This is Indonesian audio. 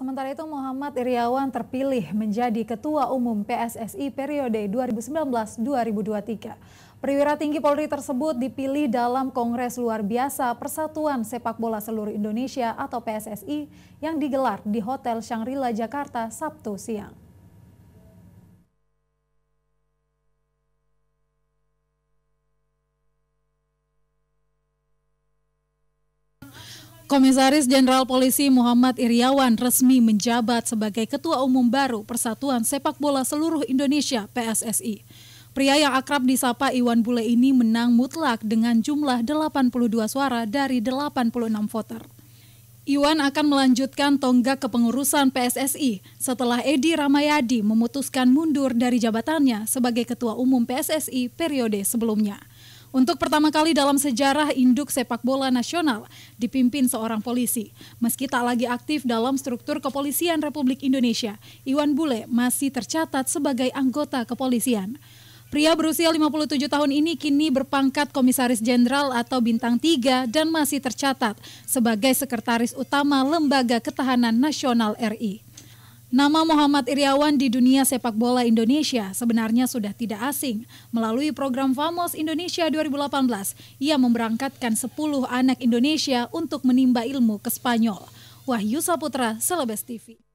Sementara itu Muhammad Iriawan terpilih menjadi Ketua Umum PSSI periode 2019-2023. Perwira tinggi Polri tersebut dipilih dalam Kongres Luar Biasa Persatuan Sepak Bola Seluruh Indonesia atau PSSI yang digelar di Hotel Shangri-La Jakarta Sabtu siang. Komisaris Jenderal Polisi Muhammad Iriawan resmi menjabat sebagai Ketua Umum baru Persatuan Sepak Bola Seluruh Indonesia PSSI. Pria yang akrab disapa Iwan Bule ini menang mutlak dengan jumlah 82 suara dari 86 voter. Iwan akan melanjutkan tonggak kepengurusan PSSI setelah Edi Ramayadi memutuskan mundur dari jabatannya sebagai Ketua Umum PSSI periode sebelumnya. Untuk pertama kali dalam sejarah induk sepak bola nasional dipimpin seorang polisi. Meski tak lagi aktif dalam struktur kepolisian Republik Indonesia, Iwan Bule masih tercatat sebagai anggota kepolisian. Pria berusia 57 tahun ini kini berpangkat komisaris jenderal atau bintang 3 dan masih tercatat sebagai sekretaris utama Lembaga Ketahanan Nasional RI. Nama Muhammad Iriawan di dunia sepak bola Indonesia sebenarnya sudah tidak asing. Melalui program Famos Indonesia 2018, ia memberangkatkan 10 anak Indonesia untuk menimba ilmu ke Spanyol. Wahyu Saputra, Selebes TV.